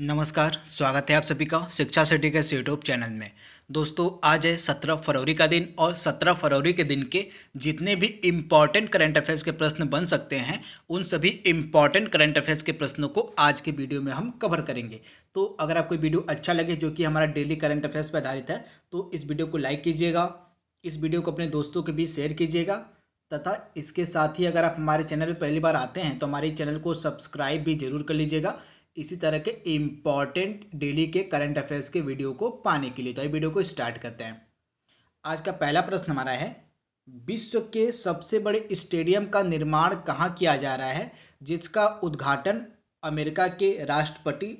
नमस्कार स्वागत है आप सभी का शिक्षा सिटी के यूट्यूब चैनल में दोस्तों आज है सत्रह फरवरी का दिन और सत्रह फरवरी के दिन के जितने भी इम्पॉर्टेंट करंट अफेयर्स के प्रश्न बन सकते हैं उन सभी इम्पॉर्टेंट करंट अफेयर्स के प्रश्नों को आज के वीडियो में हम कवर करेंगे तो अगर आपको वीडियो अच्छा लगे जो कि हमारा डेली करंट अफेयर्स पर आधारित है तो इस वीडियो को लाइक कीजिएगा इस वीडियो को अपने दोस्तों के बीच शेयर कीजिएगा तथा इसके साथ ही अगर आप हमारे चैनल पर पहली बार आते हैं तो हमारे चैनल को सब्सक्राइब भी जरूर कर लीजिएगा इसी तरह के इम्पॉर्टेंट डेली के करंट अफेयर्स के वीडियो को पाने के लिए तो ये वीडियो को स्टार्ट करते हैं आज का पहला प्रश्न हमारा है विश्व के सबसे बड़े स्टेडियम का निर्माण कहाँ किया जा रहा है जिसका उद्घाटन अमेरिका के राष्ट्रपति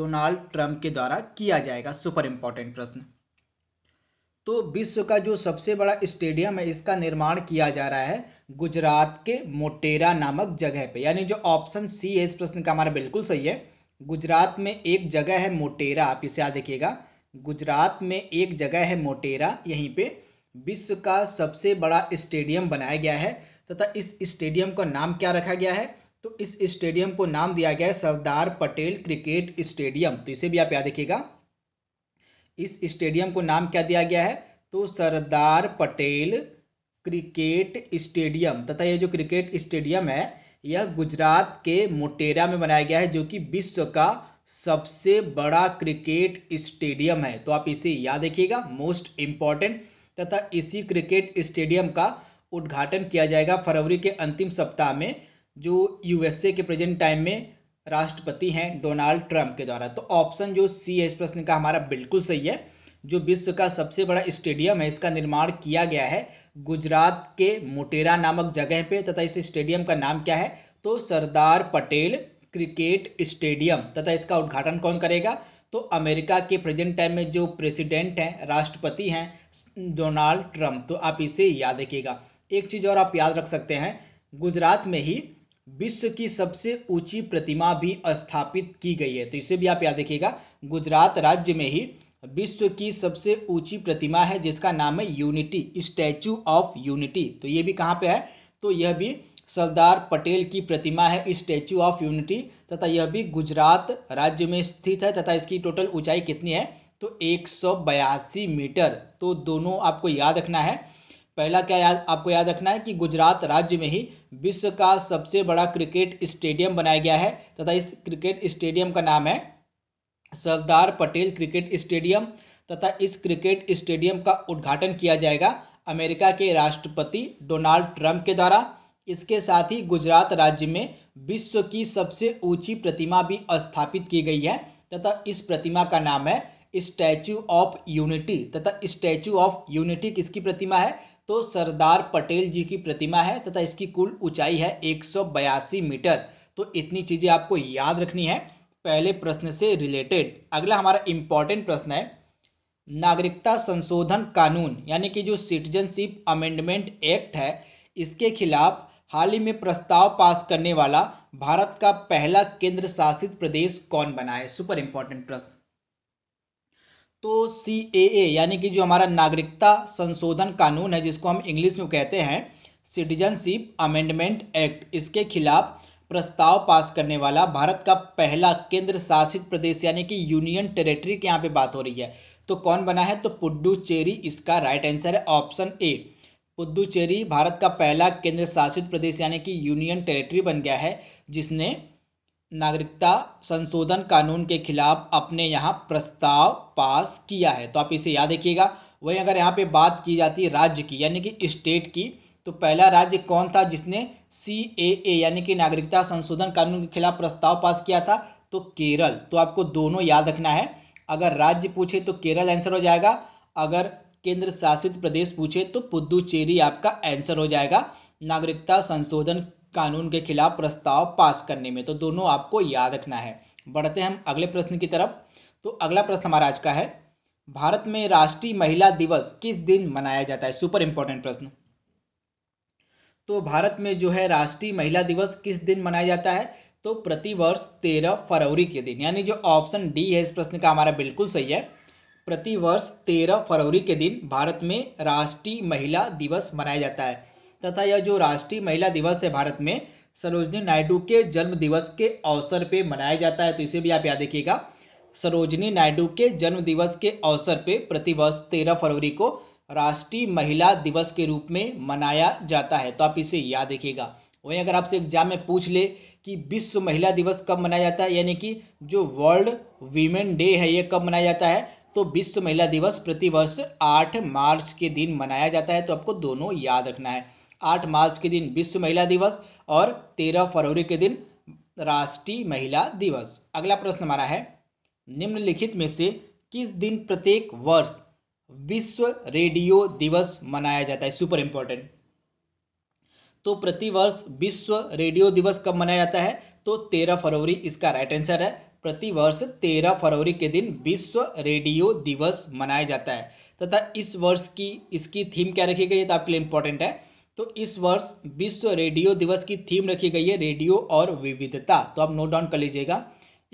डोनाल्ड ट्रंप के द्वारा किया जाएगा सुपर इम्पॉर्टेंट प्रश्न तो विश्व का जो सबसे बड़ा स्टेडियम है इसका निर्माण किया जा रहा है गुजरात के मोटेरा नामक जगह पे यानी जो ऑप्शन सी है इस प्रश्न का हमारा बिल्कुल सही है गुजरात में एक जगह है मोटेरा आप इसे याद देखिएगा गुजरात में एक जगह है मोटेरा यहीं पे विश्व का सबसे बड़ा स्टेडियम बनाया गया है तथा इस स्टेडियम का नाम क्या रखा गया है तो इस स्टेडियम को नाम दिया गया है सरदार पटेल क्रिकेट स्टेडियम तो इसे भी आप याद देखिएगा इस स्टेडियम को नाम क्या दिया गया है तो सरदार पटेल क्रिकेट स्टेडियम तथा ये जो क्रिकेट स्टेडियम है यह गुजरात के मोटेरा में बनाया गया है जो कि विश्व का सबसे बड़ा क्रिकेट स्टेडियम है तो आप इसे याद रखिएगा मोस्ट इम्पॉर्टेंट तथा इसी क्रिकेट स्टेडियम का उद्घाटन किया जाएगा फरवरी के अंतिम सप्ताह में जो यूएसए के प्रेजेंट टाइम में राष्ट्रपति हैं डोनाल्ड ट्रंप के द्वारा तो ऑप्शन जो सी है इस प्रश्न का हमारा बिल्कुल सही है जो विश्व का सबसे बड़ा स्टेडियम है इसका निर्माण किया गया है गुजरात के मोटेरा नामक जगह पे तथा इस स्टेडियम का नाम क्या है तो सरदार पटेल क्रिकेट स्टेडियम तथा इसका उद्घाटन कौन करेगा तो अमेरिका के प्रेजेंट टाइम में जो प्रेसिडेंट हैं राष्ट्रपति हैं डोनाल्ड ट्रंप तो आप इसे याद रखिएगा एक चीज़ और आप याद रख सकते हैं गुजरात में ही विश्व की सबसे ऊंची प्रतिमा भी स्थापित की गई है तो इसे भी आप याद रखिएगा गुजरात राज्य में ही विश्व की सबसे ऊंची प्रतिमा है जिसका नाम है यूनिटी स्टैचू ऑफ यूनिटी तो ये भी कहाँ पे है तो यह भी सरदार पटेल की प्रतिमा है स्टैचू ऑफ यूनिटी तथा यह भी गुजरात राज्य में स्थित है तथा इसकी टोटल ऊंचाई कितनी है तो एक मीटर तो दोनों आपको याद रखना है पहला क्या याद आपको याद रखना है कि गुजरात राज्य में ही विश्व का सबसे बड़ा क्रिकेट स्टेडियम बनाया गया है तथा इस क्रिकेट स्टेडियम का नाम है सरदार पटेल क्रिकेट स्टेडियम तथा इस क्रिकेट स्टेडियम का उद्घाटन किया जाएगा अमेरिका के राष्ट्रपति डोनाल्ड ट्रंप के द्वारा इसके साथ ही गुजरात राज्य में विश्व की सबसे ऊंची प्रतिमा भी स्थापित की गई है तथा इस प्रतिमा का नाम है स्टैचू ऑफ यूनिटी तथा स्टैचू ऑफ यूनिटी किसकी प्रतिमा है तो सरदार पटेल जी की प्रतिमा है तथा इसकी कुल ऊंचाई है एक मीटर तो इतनी चीज़ें आपको याद रखनी है पहले प्रश्न से रिलेटेड अगला हमारा इम्पॉर्टेंट प्रश्न है नागरिकता संशोधन कानून यानी कि जो सिटीजनशिप अमेंडमेंट एक्ट है इसके खिलाफ हाल ही में प्रस्ताव पास करने वाला भारत का पहला केंद्र शासित प्रदेश कौन बना है सुपर इंपॉर्टेंट प्रश्न तो सी ए यानी कि जो हमारा नागरिकता संशोधन कानून है जिसको हम इंग्लिश में कहते हैं सिटीजनशिप अमेंडमेंट एक्ट इसके खिलाफ प्रस्ताव पास करने वाला भारत का पहला केंद्र शासित प्रदेश यानी कि यूनियन टेरिटरी की यहाँ पे बात हो रही है तो कौन बना है तो पुडुचेरी इसका राइट आंसर है ऑप्शन ए पुडुचेरी भारत का पहला केंद्र शासित प्रदेश यानी कि यूनियन टेरिटरी बन गया है जिसने नागरिकता संशोधन कानून के खिलाफ अपने यहाँ प्रस्ताव पास किया है तो आप इसे याद रखिएगा वहीं अगर यहाँ पे बात की जाती है राज्य की यानी कि स्टेट की तो पहला राज्य कौन था जिसने सी ए ए यानी कि नागरिकता संशोधन कानून के खिलाफ प्रस्ताव पास किया था तो केरल तो आपको दोनों याद रखना है अगर राज्य पूछे तो केरल आंसर हो जाएगा अगर केंद्र शासित प्रदेश पूछे तो पुदुचेरी आपका आंसर हो जाएगा नागरिकता संशोधन कानून के खिलाफ प्रस्ताव पास करने में तो दोनों आपको याद रखना है बढ़ते हैं हम अगले प्रश्न की तरफ तो अगला प्रश्न हमारा आज का है भारत में राष्ट्रीय महिला दिवस किस दिन मनाया जाता है सुपर इंपॉर्टेंट प्रश्न तो भारत में जो है राष्ट्रीय महिला दिवस किस दिन मनाया जाता है तो प्रतिवर्ष तेरह फरवरी के दिन यानी जो ऑप्शन डी है इस प्रश्न का हमारा बिल्कुल सही है प्रतिवर्ष तेरह फरवरी के दिन भारत में राष्ट्रीय महिला दिवस मनाया जाता है तथा यह जो राष्ट्रीय महिला दिवस है भारत में सरोजनी नायडू के जन्म दिवस के अवसर पे मनाया जाता है तो इसे भी आप याद रखिएगा सरोजनी नायडू के जन्म दिवस के अवसर पे प्रतिवर्ष तेरह फरवरी को राष्ट्रीय महिला दिवस के रूप में मनाया जाता है तो आप इसे याद रखिएगा वहीं अगर आपसे एग्जाम में पूछ ले कि विश्व महिला दिवस कब मनाया जाता है यानी कि जो वर्ल्ड वीमेन डे है ये कब मनाया जाता है तो विश्व महिला दिवस प्रतिवर्ष आठ मार्च के दिन मनाया जाता है तो आपको दोनों याद रखना है आठ मार्च के दिन विश्व महिला दिवस और तेरह फरवरी के दिन राष्ट्रीय महिला दिवस अगला प्रश्न हमारा है निम्नलिखित में से किस दिन प्रत्येक वर्ष विश्व रेडियो दिवस मनाया जाता है सुपर इंपॉर्टेंट तो प्रतिवर्ष विश्व रेडियो दिवस कब मनाया जाता है तो तेरह फरवरी इसका राइट आंसर है प्रतिवर्ष तेरह फरवरी के दिन विश्व रेडियो दिवस मनाया जाता है तथा इस वर्ष की इसकी थीम क्या रखी गई है तो आपके लिए इंपॉर्टेंट है तो इस वर्ष विश्व रेडियो दिवस की थीम रखी गई है रेडियो और विविधता तो आप नोट डाउन कर लीजिएगा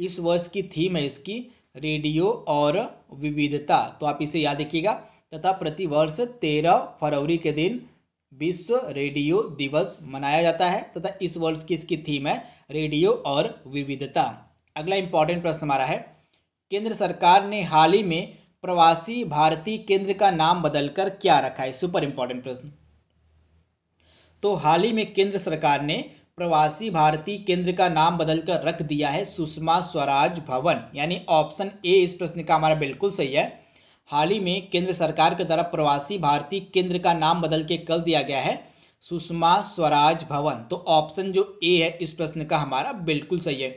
इस वर्ष की थीम है इसकी रेडियो और विविधता तो आप इसे याद रखिएगा तथा प्रतिवर्ष तेरह फरवरी के दिन विश्व रेडियो दिवस मनाया जाता है तथा इस वर्ष की इसकी थीम है रेडियो और विविधता अगला इंपॉर्टेंट प्रश्न हमारा है केंद्र सरकार ने हाल ही में प्रवासी भारतीय केंद्र का नाम बदलकर क्या रखा है सुपर इंपॉर्टेंट प्रश्न तो हाल ही में केंद्र सरकार ने प्रवासी भारतीय केंद्र का नाम बदलकर रख दिया है सुषमा स्वराज भवन यानी ऑप्शन ए इस प्रश्न का हमारा बिल्कुल सही है हाल ही में केंद्र सरकार के द्वारा प्रवासी भारतीय केंद्र का नाम बदल के कर दिया गया है सुषमा स्वराज भवन तो ऑप्शन जो ए है इस प्रश्न का हमारा बिल्कुल सही है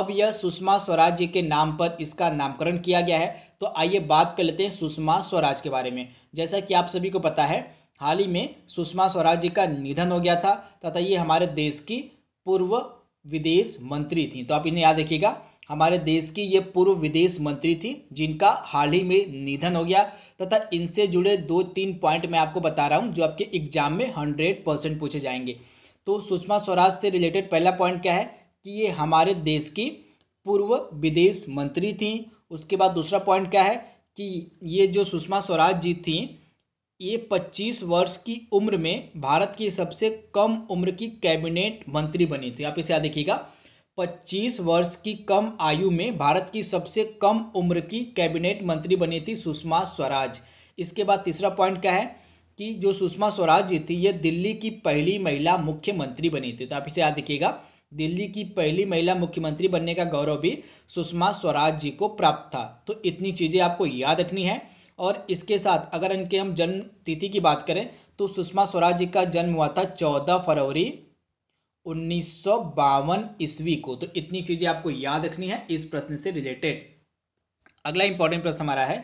अब यह सुषमा स्वराज जी के नाम पर इसका नामकरण किया गया है तो आइए बात कर लेते हैं सुषमा स्वराज के बारे में जैसा कि आप सभी को पता है हाल ही में सुषमा स्वराज जी का निधन हो गया था तथा ये हमारे देश की पूर्व विदेश मंत्री थी तो आप इन्हें याद रखिएगा हमारे देश की ये पूर्व विदेश मंत्री थी जिनका हाल ही में निधन हो गया तथा इनसे जुड़े दो तीन पॉइंट मैं आपको बता रहा हूँ जो आपके एग्जाम में हंड्रेड परसेंट पूछे जाएंगे तो सुषमा स्वराज से रिलेटेड पहला पॉइंट क्या है कि ये हमारे देश की पूर्व विदेश मंत्री थी उसके बाद दूसरा पॉइंट क्या है कि ये जो सुषमा स्वराज जी थी ये 25 वर्ष की उम्र में भारत की सबसे कम उम्र की कैबिनेट मंत्री बनी थी आप इसे याद देखिएगा 25 वर्ष की कम आयु में भारत की सबसे कम उम्र की कैबिनेट मंत्री बनी थी सुषमा स्वराज इसके बाद तीसरा पॉइंट क्या है कि जो सुषमा स्वराज जी थी ये दिल्ली की पहली महिला मुख्यमंत्री बनी थी तो आप इसे याद देखिएगा दिल्ली की पहली महिला मुख्यमंत्री बनने का गौरव भी सुषमा स्वराज जी को प्राप्त था तो इतनी चीज़ें आपको याद रखनी है और इसके साथ अगर इनके हम जन्म तिथि की बात करें तो सुषमा स्वराज जी का जन्म हुआ था चौदह फरवरी उन्नीस ईस्वी को तो इतनी चीज़ें आपको याद रखनी है इस प्रश्न से रिलेटेड अगला इंपॉर्टेंट प्रश्न हमारा है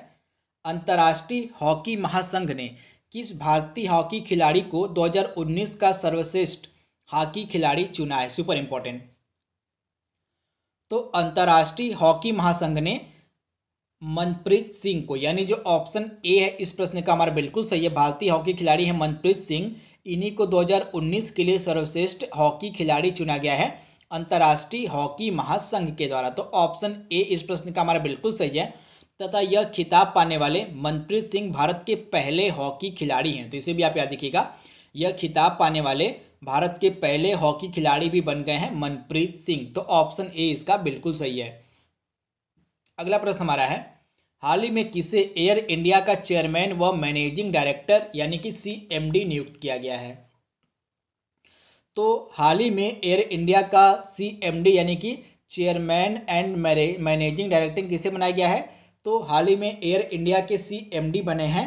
अंतर्राष्ट्रीय हॉकी महासंघ ने किस भारतीय हॉकी खिलाड़ी को 2019 का सर्वश्रेष्ठ हॉकी खिलाड़ी चुना है सुपर इंपॉर्टेंट तो अंतर्राष्ट्रीय हॉकी महासंघ ने मनप्रीत सिंह को यानी जो ऑप्शन ए है इस प्रश्न का हमारा बिल्कुल सही है भारतीय हॉकी खिलाड़ी है मनप्रीत सिंह इन्हीं को 2019 के लिए सर्वश्रेष्ठ हॉकी खिलाड़ी चुना गया है अंतर्राष्ट्रीय हॉकी महासंघ के द्वारा तो ऑप्शन ए इस प्रश्न का हमारा बिल्कुल सही है तथा यह खिताब पाने वाले मनप्रीत सिंह भारत के पहले हॉकी खिलाड़ी हैं तो इसे भी आप याद रखिएगा यह खिताब पाने वाले भारत के पहले हॉकी खिलाड़ी भी बन गए हैं मनप्रीत सिंह तो ऑप्शन ए इसका बिल्कुल सही है अगला प्रश्न हमारा है हाल ही में किसे एयर इंडिया का चेयरमैन व मैनेजिंग डायरेक्टर यानी कि सीएमडी नियुक्त किया गया है तो हाल ही में एयर इंडिया का सीएमडी यानी कि चेयरमैन एंड मैनेजिंग डायरेक्टर किसे बनाया गया है तो हाल ही में एयर इंडिया के सीएमडी बने हैं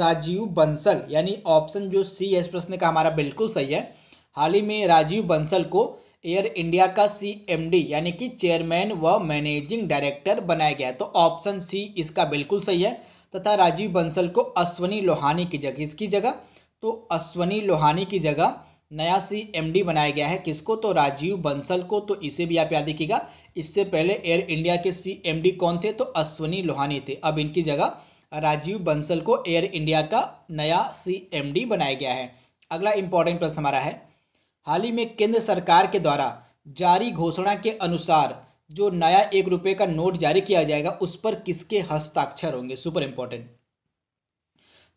राजीव बंसल यानी ऑप्शन जो सी एस प्रश्न का हमारा बिल्कुल सही है हाल ही में राजीव बंसल को एयर इंडिया का सीएमडी यानी कि चेयरमैन व मैनेजिंग डायरेक्टर बनाया गया तो ऑप्शन सी इसका बिल्कुल सही है तथा राजीव बंसल को अश्वनी लोहानी की जगह इसकी जगह तो अश्वनी लोहानी की जगह नया सी एम डी बनाया गया है किसको तो राजीव बंसल को तो इसे भी आप याद रखिएगा इससे पहले एयर इंडिया के सी एम डी कौन थे तो अश्वनी लोहानी थे अब इनकी जगह राजीव बंसल को एयर इंडिया का नया सी एम डी बनाया गया है अगला इंपॉर्टेंट प्रश्न हमारा है हाल ही में केंद्र सरकार के द्वारा जारी घोषणा के अनुसार जो नया एक रुपये का नोट जारी किया जाएगा उस पर किसके हस्ताक्षर होंगे सुपर इम्पोर्टेंट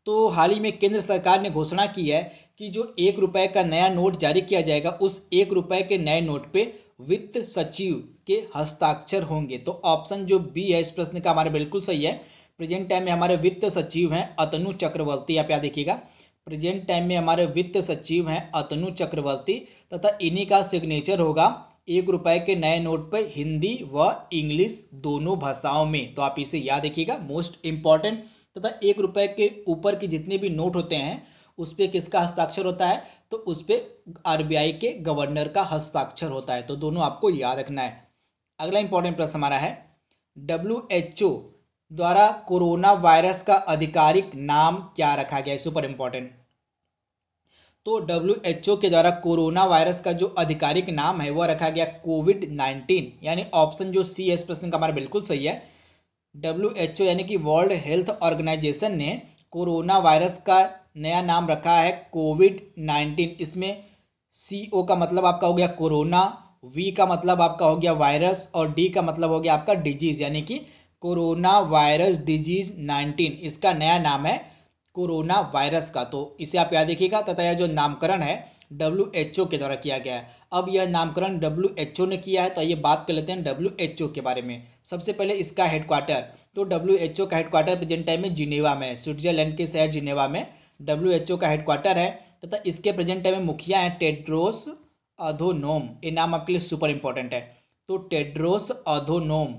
तो हाल ही में केंद्र सरकार ने घोषणा की है कि जो एक रुपये का नया नोट जारी किया जाएगा उस एक रुपये के नए नोट पे वित्त सचिव के हस्ताक्षर होंगे तो ऑप्शन जो बी है इस प्रश्न का हमारा बिल्कुल सही है प्रेजेंट टाइम में हमारे वित्त सचिव हैं अतनु चक्रवर्ती आप याद देखिएगा प्रेजेंट टाइम में हमारे वित्त सचिव हैं अतनु चक्रवर्ती तथा इन्हीं का सिग्नेचर होगा एक रुपए के नए नोट पर हिंदी व इंग्लिश दोनों भाषाओं में तो आप इसे याद रखिएगा मोस्ट इम्पॉर्टेंट तथा एक रुपए के ऊपर के जितने भी नोट होते हैं उस पर किसका हस्ताक्षर होता है तो उस पर आर के गवर्नर का हस्ताक्षर होता है तो दोनों आपको याद रखना है अगला इंपॉर्टेंट प्रश्न हमारा है डब्ल्यू एच ओ द्वारा कोरोना वायरस का आधिकारिक नाम क्या रखा गया है सुपर इम्पोर्टेंट तो डब्ल्यू एच ओ के द्वारा कोरोना वायरस का जो आधिकारिक नाम है वह रखा गया कोविड नाइन्टीन यानी ऑप्शन जो सी एस प्रश्न का हमारा बिल्कुल सही है डब्ल्यू एच ओ यानी कि वर्ल्ड हेल्थ ऑर्गेनाइजेशन ने कोरोना वायरस का नया नाम रखा है कोविड नाइन्टीन इसमें सी ओ का मतलब आपका हो गया कोरोना वी का मतलब आपका हो गया वायरस और डी का मतलब हो गया आपका डिजीज़ यानी कि कोरोना वायरस डिजीज नाइनटीन इसका नया नाम है कोरोना वायरस का तो इसे आप याद रखिएगा तथा यह जो नामकरण है डब्ल्यू एच ओ के द्वारा किया गया है अब यह नामकरण डब्ल्यू एच ओ ने किया है तो ये बात कर लेते हैं डब्ल्यू एच ओ के बारे में सबसे पहले इसका हेडक्वार्टर तो डब्ल्यू एच ओ का हेडक्वार्टर प्रेजेंट टाइम में जिनेवा में स्विट्जरलैंड के शहर जिनेवा में डब्ल्यू एच ओ का हेडक्वार्टर है तथा इसके प्रेजेंट टाइम में मुखिया हैं टेड्रोस अधोनोम ये नाम आपके लिए सुपर इंपॉर्टेंट है तो टेड्रोस अधोनोम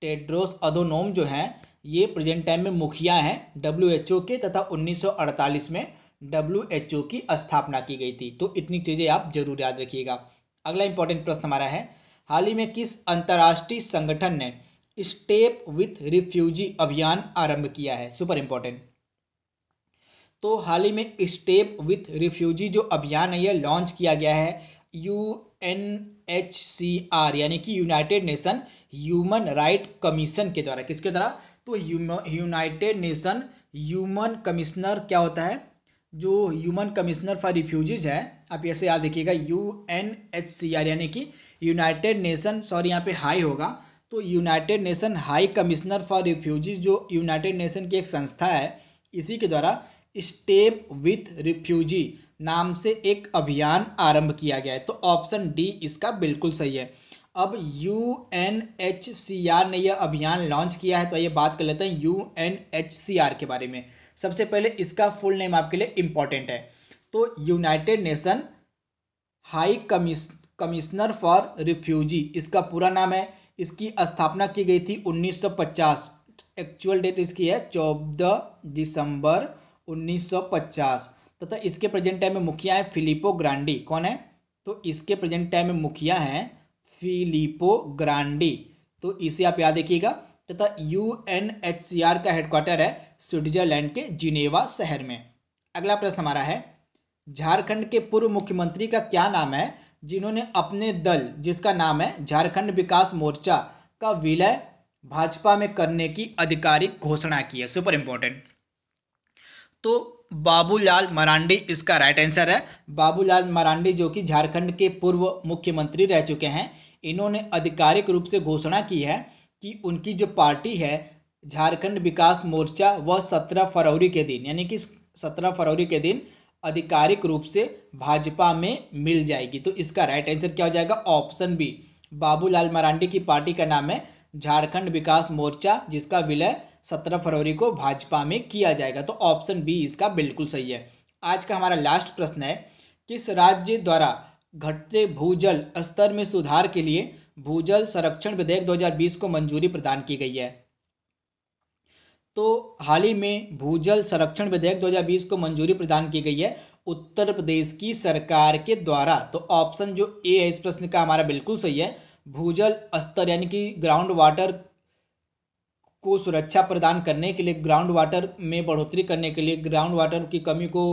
टेड्रोस अधोनोम जो हैं ये प्रेजेंट टाइम में मुखिया हैं डब्ल्यू के तथा 1948 में डब्ल्यू की स्थापना की गई थी तो इतनी चीज़ें आप जरूर याद रखिएगा अगला इंपॉर्टेंट प्रश्न हमारा है हाल ही में किस अंतर्राष्ट्रीय संगठन ने स्टेप विथ रिफ्यूजी अभियान आरंभ किया है सुपर इंपॉर्टेंट तो हाल ही में स्टेप विथ रिफ्यूजी जो अभियान है यह लॉन्च किया गया है U N H C R यानी कि United Nation Human Right Commission के द्वारा किसके द्वारा तो यूनाइटेड नेशन ह्यूमन कमिश्नर क्या होता है जो ह्यूमन कमिश्नर फॉर रिफ्यूजीज है आप ऐसे याद रखिएगा U N H C R यानी कि यूनाइटेड नेशन सॉरी यहाँ पे हाई होगा तो United Nation High Commissioner for Refugees जो यूनाइटेड नेशन की एक संस्था है इसी के द्वारा स्टेप विथ रिफ्यूजी नाम से एक अभियान आरंभ किया गया है तो ऑप्शन डी इसका बिल्कुल सही है अब U N H C R ने यह अभियान लॉन्च किया है तो ये बात कर लेते हैं U N H C R के बारे में सबसे पहले इसका फुल नेम आपके लिए इम्पॉर्टेंट है तो यूनाइटेड नेशन हाई कमिश कमिश्नर फॉर रिफ्यूजी इसका पूरा नाम है इसकी स्थापना की गई थी 1950 एक्चुअल डेट इसकी है चौदह दिसंबर 1950 तथा तो इसके प्रेजेंट टाइम में मुखिया है फिलिपो ग्रांडी कौन है तो इसके प्रेजेंट टाइम में मुखिया हैं फिलिपो ग्रांडी तो इसे आप याद रखिएगा तथा U N H C R का हेडक्वार्टर है स्विट्जरलैंड के जिनेवा शहर में अगला प्रश्न हमारा है झारखंड के पूर्व मुख्यमंत्री का क्या नाम है जिन्होंने अपने दल जिसका नाम है झारखंड विकास मोर्चा का विलय भाजपा में करने की आधिकारिक घोषणा की है सुपर इम्पोर्टेंट तो बाबूलाल मरांडी इसका राइट आंसर है बाबूलाल मरांडी जो कि झारखंड के पूर्व मुख्यमंत्री रह चुके हैं इन्होंने आधिकारिक रूप से घोषणा की है कि उनकी जो पार्टी है झारखंड विकास मोर्चा वह सत्रह फरवरी के दिन यानी कि सत्रह फरवरी के दिन आधिकारिक रूप से भाजपा में मिल जाएगी तो इसका राइट आंसर क्या हो जाएगा ऑप्शन बी बाबूलाल मरांडी की पार्टी का नाम है झारखंड विकास मोर्चा जिसका विलय सत्रह फरवरी को भाजपा में किया जाएगा तो ऑप्शन बी इसका बिल्कुल सही है आज का हमारा लास्ट प्रश्न है किस राज्य द्वारा घटते भूजल स्तर में सुधार के लिए भूजल संरक्षण विधेयक 2020 को मंजूरी प्रदान की गई है तो हाल ही में भूजल संरक्षण विधेयक 2020 को मंजूरी प्रदान की गई है उत्तर प्रदेश की सरकार के द्वारा तो ऑप्शन जो ए है इस प्रश्न का हमारा बिल्कुल सही है भूजल स्तर यानी कि ग्राउंड वाटर को सुरक्षा प्रदान करने के लिए ग्राउंड वाटर में बढ़ोतरी करने के लिए ग्राउंड वाटर की कमी को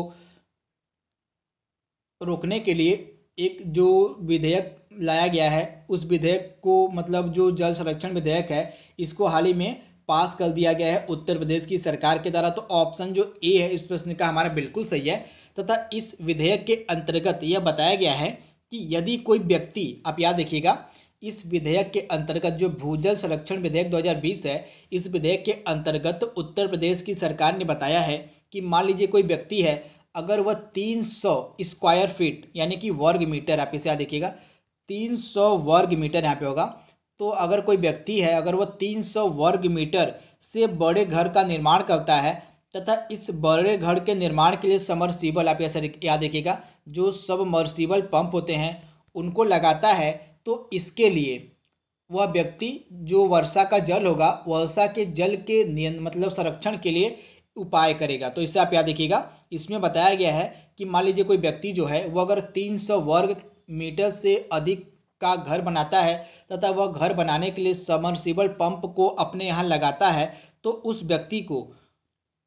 रोकने के लिए एक जो विधेयक लाया गया है उस विधेयक को मतलब जो जल संरक्षण विधेयक है इसको हाल ही में पास कर दिया गया है उत्तर प्रदेश की सरकार के द्वारा तो ऑप्शन जो ए है इस प्रश्न का हमारा बिल्कुल सही है तथा इस विधेयक के अंतर्गत यह बताया गया है कि यदि कोई व्यक्ति आप याद देखिएगा इस विधेयक के अंतर्गत जो भूजल संरक्षण विधेयक 2020 है इस विधेयक के अंतर्गत उत्तर प्रदेश की सरकार ने बताया है कि मान लीजिए कोई व्यक्ति है अगर वह तीन सौ स्क्वायर फीट यानी कि वर्ग मीटर आप इसे यहाँ देखिएगा तीन सौ वर्ग मीटर यहाँ पे होगा तो अगर कोई व्यक्ति है अगर वह तीन सौ वर्ग मीटर से बड़े घर का निर्माण करता है तथा इस बड़े घर के निर्माण के लिए समरसीबल आप ऐसा याद देखिएगा जो सब सबमर्सिबल पंप होते हैं उनको लगाता है तो इसके लिए वह व्यक्ति जो वर्षा का जल होगा वर्षा के जल के नियन मतलब संरक्षण के लिए उपाय करेगा तो इससे आप याद देखिएगा इसमें बताया गया है कि मान लीजिए कोई व्यक्ति जो है वो अगर तीन सौ वर्ग मीटर से अधिक का घर बनाता है तथा वह घर बनाने के लिए समरसिबल पंप को अपने यहाँ लगाता है तो उस व्यक्ति को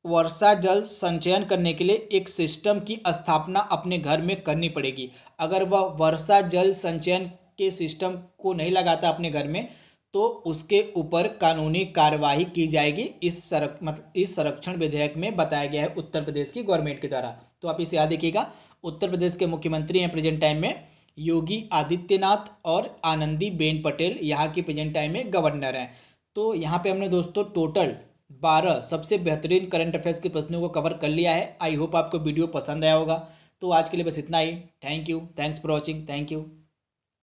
वर्षा जल संचयन करने के लिए एक सिस्टम की स्थापना अपने घर में करनी पड़ेगी अगर वह वर्षा जल संचयन के सिस्टम को नहीं लगाता अपने घर में तो उसके ऊपर कानूनी कार्यवाही की जाएगी इस सरक, मतलब इस संरक्षण विधेयक में बताया गया है उत्तर प्रदेश की गवर्नमेंट के द्वारा तो आप इसे याद देखिएगा उत्तर प्रदेश के मुख्यमंत्री हैं प्रेजेंट टाइम में योगी आदित्यनाथ और आनंदी बेन पटेल यहाँ के प्रेजेंट टाइम में गवर्नर हैं तो यहाँ पे हमने दोस्तों टोटल बारह सबसे बेहतरीन करंट अफेयर्स के प्रश्नों को कवर कर लिया है आई होप आपको वीडियो पसंद आया होगा तो आज के लिए बस इतना ही thank you thanks for watching thank you